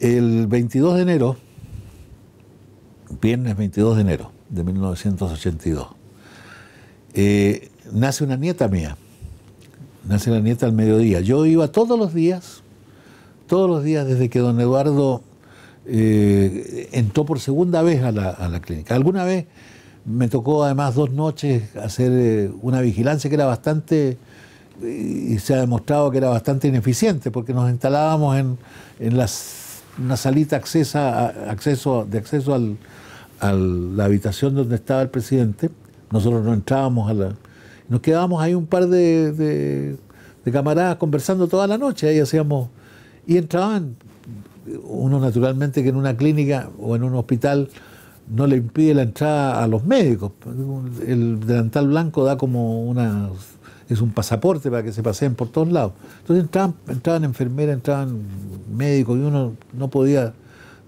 El 22 de enero, viernes 22 de enero de 1982, eh, nace una nieta mía. Nace la nieta al mediodía. Yo iba todos los días, todos los días desde que don Eduardo eh, entró por segunda vez a la, clínica. Alguna vez me tocó además dos noches hacer eh, una vigilancia que era bastante, y se ha demostrado que era bastante ineficiente, porque nos instalábamos en, en las una salita accesa, acceso, de acceso al, a la habitación donde estaba el presidente. Nosotros no entrábamos a la... Nos quedábamos ahí un par de, camaradas conversando toda la noche, ahí hacíamos... Y entraban, uno naturalmente que en una clínica o en un hospital no le impide la entrada a los médicos. El delantal blanco da como una es un pasaporte para que se paseen por todos lados. Entonces entraban, enfermeras, entraban médicos y uno no podía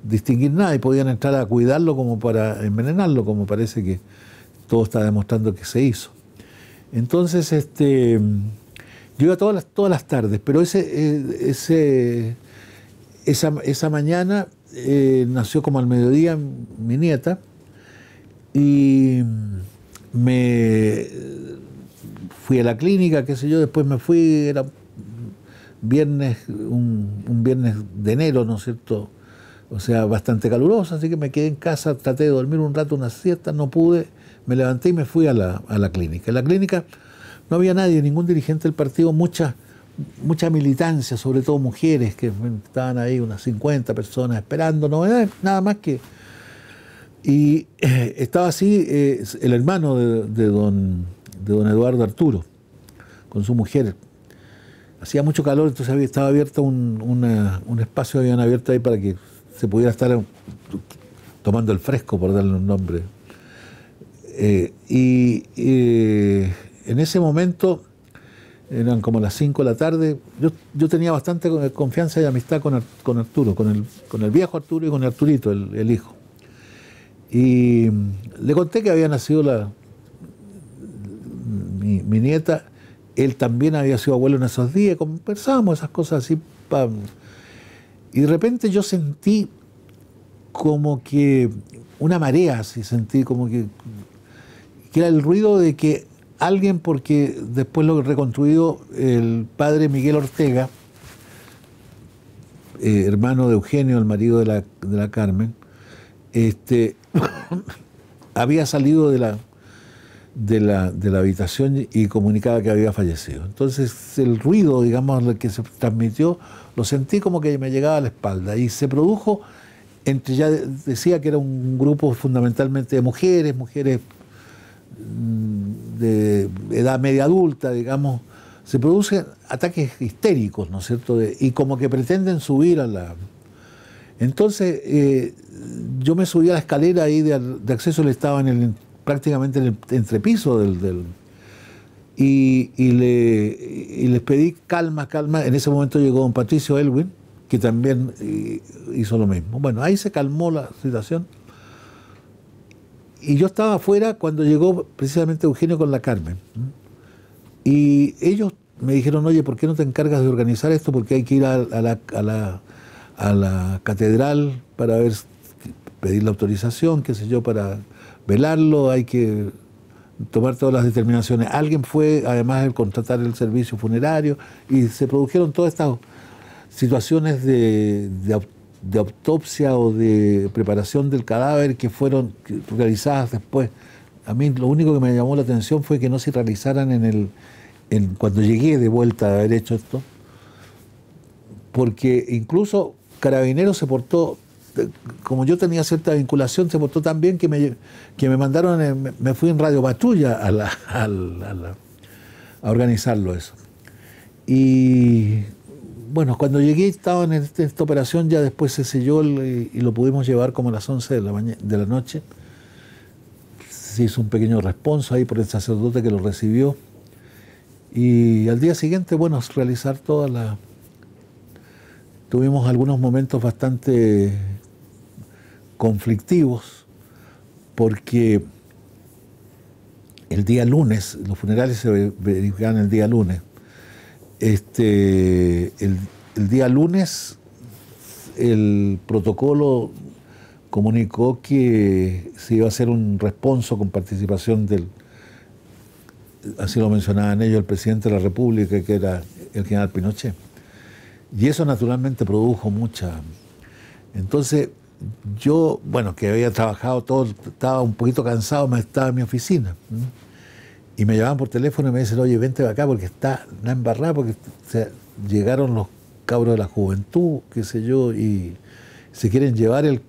distinguir nada y podían entrar a cuidarlo como para envenenarlo, como parece que todo está demostrando que se hizo. Entonces, este, yo iba todas las, todas las tardes, pero ese, eh, ese, esa, mañana eh, nació como al mediodía mi nieta y me fui a la clínica, qué sé yo, después me fui, era viernes, un, viernes de enero, ¿no es cierto? O sea, bastante caluroso, así que me quedé en casa, traté de dormir un rato, una siesta, no pude, me levanté y me fui a la, clínica. En la clínica no había nadie, ningún dirigente del partido, muchas mucha militancia, sobre todo mujeres, que estaban ahí unas 50 personas esperando novedades, nada más que... Y eh, estaba así eh, el hermano de, don de don Eduardo Arturo, con su mujer. Hacía mucho calor, entonces había, estaba abierto un, un espacio, habían abierto ahí para que se pudiera estar tomando el fresco, por darle un nombre. Eh, y eh, en ese momento, eran como las 5 de la tarde, yo, tenía bastante confianza y amistad con, Arturo, con el, con el, viejo Arturo y con Arturito, el, el hijo. Y mm, le conté que había nacido la, mi, nieta, él también había sido abuelo en esos días, conversábamos esas cosas así. Y de repente yo sentí como que una marea, así sentí como que, que era el ruido de que alguien, porque después lo reconstruido el padre Miguel Ortega, eh, hermano de Eugenio, el marido de la, de la Carmen, este, había salido de la, de la, de la habitación y comunicaba que había fallecido. Entonces el ruido, digamos, que se transmitió, lo sentí como que me llegaba a la espalda y se produjo entre, ya decía que era un grupo fundamentalmente de mujeres, mujeres mm, de edad media adulta, digamos, se producen ataques histéricos, ¿no es cierto? y como que pretenden subir a la... Entonces eh, yo me subí a la escalera ahí de, acceso le estaba en el prácticamente en el entrepiso del... y, le, y, les pedí calma, calma. En ese momento llegó don Patricio Elwin, que también eh, hizo lo mismo. Bueno, ahí se calmó la situación. Y yo estaba afuera cuando llegó precisamente Eugenio con la Carmen. Y ellos me dijeron, oye, ¿por qué no te encargas de organizar esto? Porque hay que ir a, a, la, a, la, a la catedral para ver, pedir la autorización, qué sé yo, para velarlo, hay que tomar todas las determinaciones. Alguien fue, además, el contratar el servicio funerario y se produjeron todas estas situaciones de, de, autopsia o de preparación del cadáver que fueron realizadas después. A mí lo único que me llamó la atención fue que no se realizaran en el, cuando llegué de vuelta a haber hecho esto, porque incluso Carabineros se portó como yo tenía cierta vinculación, se votó tan bien que me, que me mandaron, me fui en Radio Batulla a, la, a, organizarlo eso. Y bueno, cuando llegué estaba en este, esta operación, ya después se selló y lo pudimos llevar como a las 11 de la, de la noche. Se hizo un pequeño responso ahí por el sacerdote que lo recibió. Y al día siguiente, bueno, realizar toda la... Tuvimos algunos momentos bastante conflictivos porque el día lunes, los funerales se verificaban el día lunes, este, el, el día lunes el protocolo comunicó que se iba a hacer un responso con participación del, así lo mencionaban ellos, el presidente de la República, que era el general Pinochet. Y eso naturalmente produjo mucha... Entonces, yo, bueno, que había trabajado todo, estaba un poquito cansado, me estaba en mi oficina. Y me llamaban por teléfono y me dicen, oye, vente acá porque está la embarrada, porque llegaron los cabros de la juventud, qué sé yo, y se quieren llevar el,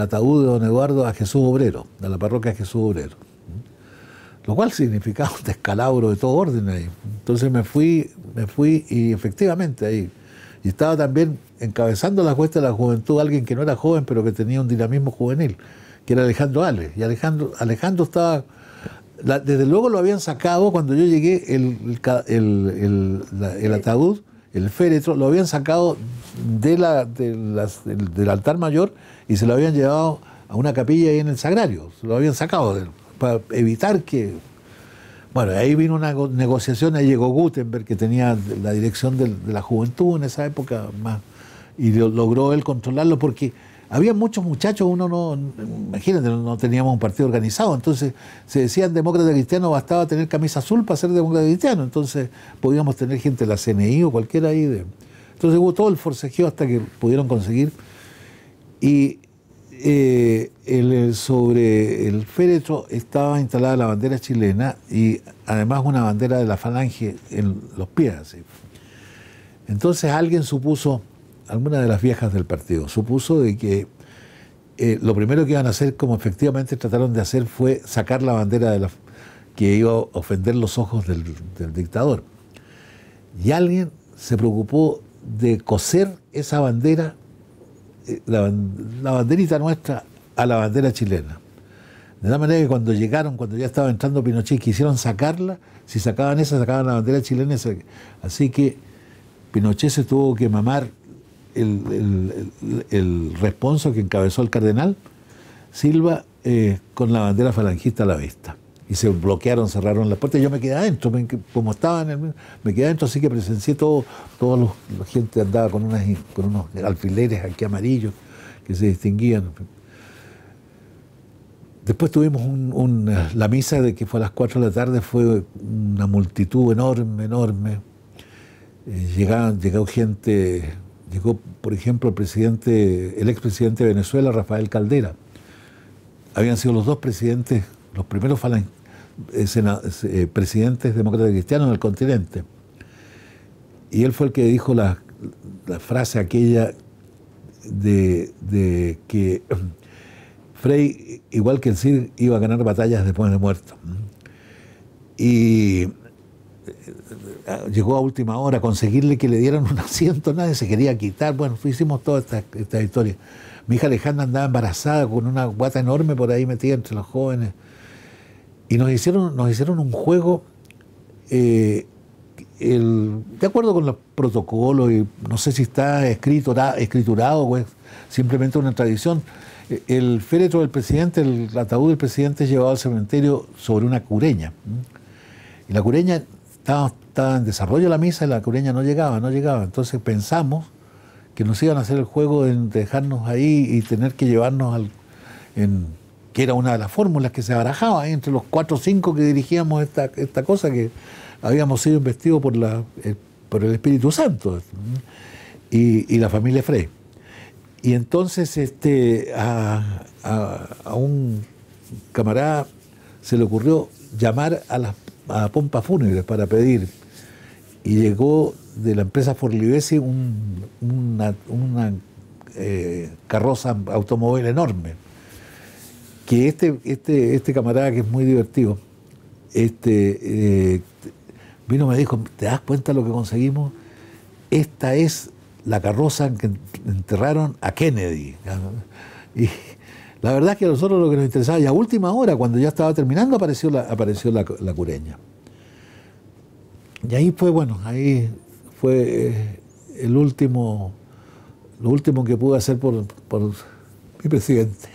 ataúd de don Eduardo a Jesús Obrero, a la parroquia de Jesús Obrero. Lo cual significaba un descalabro de todo orden ahí. Entonces me fui, me fui y efectivamente ahí y estaba también encabezando la cuesta de la juventud alguien que no era joven, pero que tenía un dinamismo juvenil, que era Alejandro Ale. Y Alejandro, Alejandro estaba. desde luego lo habían sacado cuando yo llegué el, el, ataúd, el féretro, lo habían sacado de la, del, altar mayor y se lo habían llevado a una capilla ahí en el sagrario. lo habían sacado para evitar que bueno, ahí vino una negociación, ahí llegó Gutenberg, que tenía la dirección de, la juventud en esa época, más, y logró él controlarlo porque había muchos muchachos, uno no, imagínate, no teníamos un partido organizado, entonces se decían demócrata cristiano, bastaba tener camisa azul para ser demócrata cristiano, entonces podíamos tener gente de la CNI o cualquiera ahí. Entonces hubo todo el forcejeo hasta que pudieron conseguir. Y eh, sobre el féretro estaba instalada la bandera chilena y además una bandera de la falange en los pies. Entonces alguien supuso, alguna de las viejas del partido, supuso de que eh, lo primero que iban a hacer, como efectivamente trataron de hacer, fue sacar la bandera que iba a ofender los ojos del dictador. Y alguien se preocupó de coser esa bandera eh, la, banderita nuestra a la bandera chilena. De la manera que cuando llegaron, cuando ya estaba entrando Pinochet, quisieron sacarla, si sacaban esa, sacaban la bandera chilena. Así que Pinochet se tuvo que mamar el, responso que encabezó el cardenal Silva eh, con la bandera falangista a la vista y se bloquearon, cerraron la puerta. yo me quedé adentro, como estaba me quedé adentro, así que presencié todo, toda la gente andaba con, unas, con unos alfileres aquí amarillos que se distinguían. Después tuvimos la misa de que fue a las 4 de la tarde, fue una multitud enorme, enorme. Eh, llegaron, llegó gente, llegó por ejemplo el presidente, el expresidente de Venezuela, Rafael Caldera. Habían sido los dos presidentes los primeros falan, eh, eh, presidentes demócratas cristianos en el continente. Y él fue el que dijo la, frase aquella de, que Frey, igual que el Cid, iba a ganar batallas después de muerto. Y eh, llegó a última hora, conseguirle que le dieran un asiento, nadie se quería quitar. Bueno, hicimos toda esta, esta historia. Mi hija Alejandra andaba embarazada con una guata enorme por ahí metida entre los jóvenes. Y nos hicieron, nos hicieron un juego, eh, de acuerdo con los protocolos, y no sé si está escrito, escriturado o es simplemente una tradición. Eh, el féretro del presidente, el ataúd del presidente, es llevado al cementerio sobre una cureña. Y la cureña estaba, en desarrollo la misa y la cureña no llegaba, no llegaba. Entonces pensamos que nos iban a hacer el juego de dejarnos ahí y tener que llevarnos al, que era una de las fórmulas que se barajaba ¿eh? entre los cuatro o cinco que dirigíamos esta, cosa que habíamos sido investidos por, la, el, eh, por el Espíritu Santo ¿eh? y, la familia Frey. Y entonces este, a, un camarada se le ocurrió llamar a las pompas fúnebres para pedir y llegó de la empresa Forlivesi un, una, una carroza automóvil enorme que este, este, este camarada que es muy divertido, este, eh, vino y me dijo, ¿te das cuenta lo que conseguimos? Esta es la carroza en que enterraron a Kennedy. Y la verdad es que a nosotros lo que nos interesaba, y a última hora, cuando ya estaba terminando, apareció la, apareció la, cureña. Y ahí fue, bueno, ahí fue eh, el último, lo último que pude hacer por mi presidente.